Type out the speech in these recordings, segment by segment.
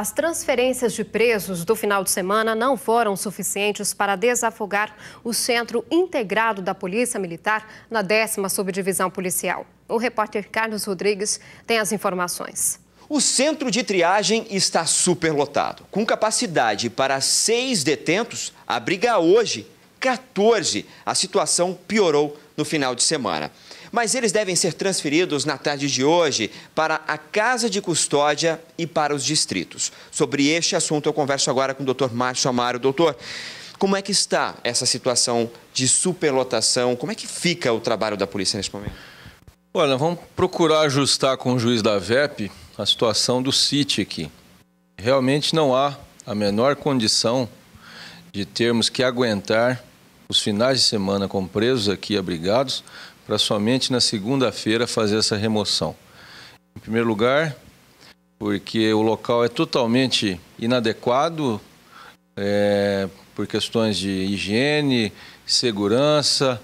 As transferências de presos do final de semana não foram suficientes para desafogar o Centro Integrado da Polícia Militar na décima subdivisão policial. O repórter Carlos Rodrigues tem as informações. O centro de triagem está superlotado. Com capacidade para seis detentos, abriga hoje 14. A situação piorou no final de semana mas eles devem ser transferidos na tarde de hoje para a Casa de Custódia e para os distritos. Sobre este assunto, eu converso agora com o doutor Márcio Amaro. Doutor, como é que está essa situação de superlotação? Como é que fica o trabalho da polícia neste momento? Olha, vamos procurar ajustar com o juiz da VEP a situação do CIT aqui. Realmente não há a menor condição de termos que aguentar os finais de semana com presos aqui abrigados, para somente na segunda-feira fazer essa remoção. Em primeiro lugar, porque o local é totalmente inadequado é, por questões de higiene, segurança,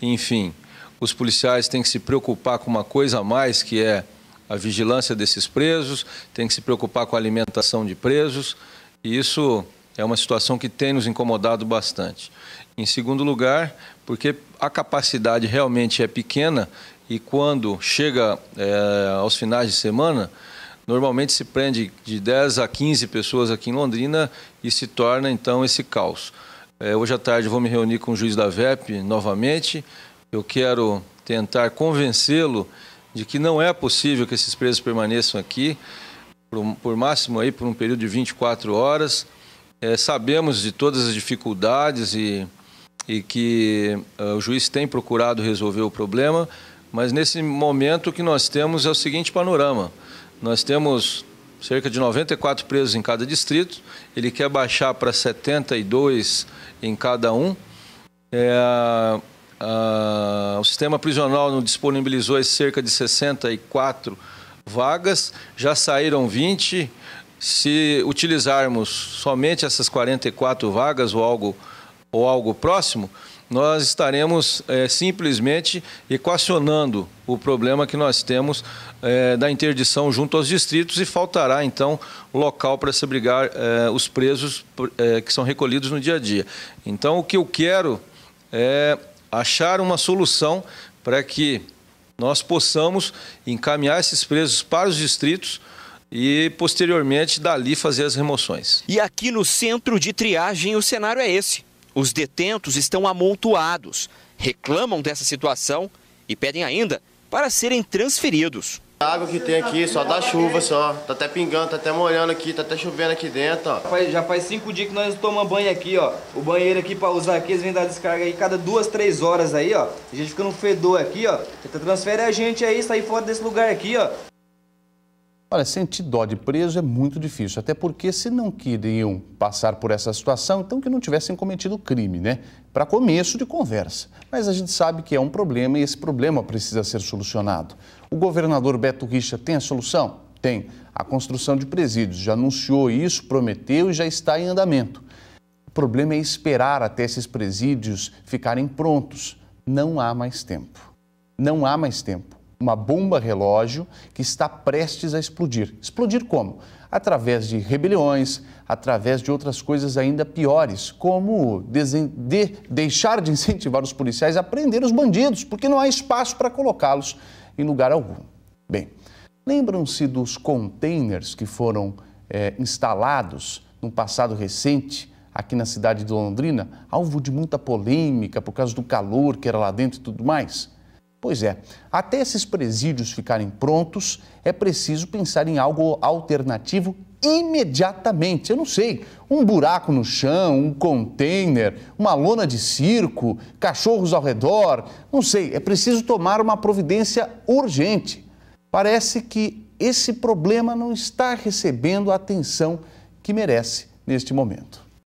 enfim. Os policiais têm que se preocupar com uma coisa a mais, que é a vigilância desses presos, têm que se preocupar com a alimentação de presos, e isso é uma situação que tem nos incomodado bastante. Em segundo lugar, porque a capacidade realmente é pequena e quando chega é, aos finais de semana, normalmente se prende de 10 a 15 pessoas aqui em Londrina e se torna então esse caos. É, hoje à tarde vou me reunir com o juiz da VEP novamente. Eu quero tentar convencê-lo de que não é possível que esses presos permaneçam aqui, por, por máximo aí por um período de 24 horas. É, sabemos de todas as dificuldades e, e que uh, o juiz tem procurado resolver o problema, mas nesse momento o que nós temos é o seguinte panorama: nós temos cerca de 94 presos em cada distrito, ele quer baixar para 72 em cada um. É, a, o sistema prisional não disponibilizou cerca de 64 vagas, já saíram 20, se utilizarmos somente essas 44 vagas ou algo, ou algo próximo, nós estaremos é, simplesmente equacionando o problema que nós temos é, da interdição junto aos distritos e faltará então local para se abrigar é, os presos que são recolhidos no dia a dia. Então o que eu quero é achar uma solução para que nós possamos encaminhar esses presos para os distritos e posteriormente dali fazer as remoções. E aqui no centro de triagem o cenário é esse. Os detentos estão amontoados, reclamam dessa situação e pedem ainda para serem transferidos. A água que tem aqui só dá chuva só, tá até pingando, tá até molhando aqui, tá até chovendo aqui dentro, ó. Já faz cinco dias que nós tomamos banho aqui, ó. O banheiro aqui pra usar aqui, eles vêm dar descarga aí cada duas, três horas aí, ó. A gente fica no fedor aqui, ó. transfere a gente aí, sair fora desse lugar aqui, ó. Olha, sentir dó de preso é muito difícil, até porque se não queriam passar por essa situação, então que não tivessem cometido crime, né? Para começo de conversa. Mas a gente sabe que é um problema e esse problema precisa ser solucionado. O governador Beto Richa tem a solução? Tem. A construção de presídios já anunciou isso, prometeu e já está em andamento. O problema é esperar até esses presídios ficarem prontos. Não há mais tempo. Não há mais tempo uma bomba relógio que está prestes a explodir. Explodir como? Através de rebeliões, através de outras coisas ainda piores, como de deixar de incentivar os policiais a prender os bandidos, porque não há espaço para colocá-los em lugar algum. Bem, lembram-se dos containers que foram é, instalados no passado recente? Aqui na cidade de Londrina, alvo de muita polêmica por causa do calor que era lá dentro e tudo mais. Pois é, até esses presídios ficarem prontos, é preciso pensar em algo alternativo imediatamente. Eu não sei, um buraco no chão, um container, uma lona de circo, cachorros ao redor, não sei, é preciso tomar uma providência urgente. Parece que esse problema não está recebendo a atenção que merece neste momento.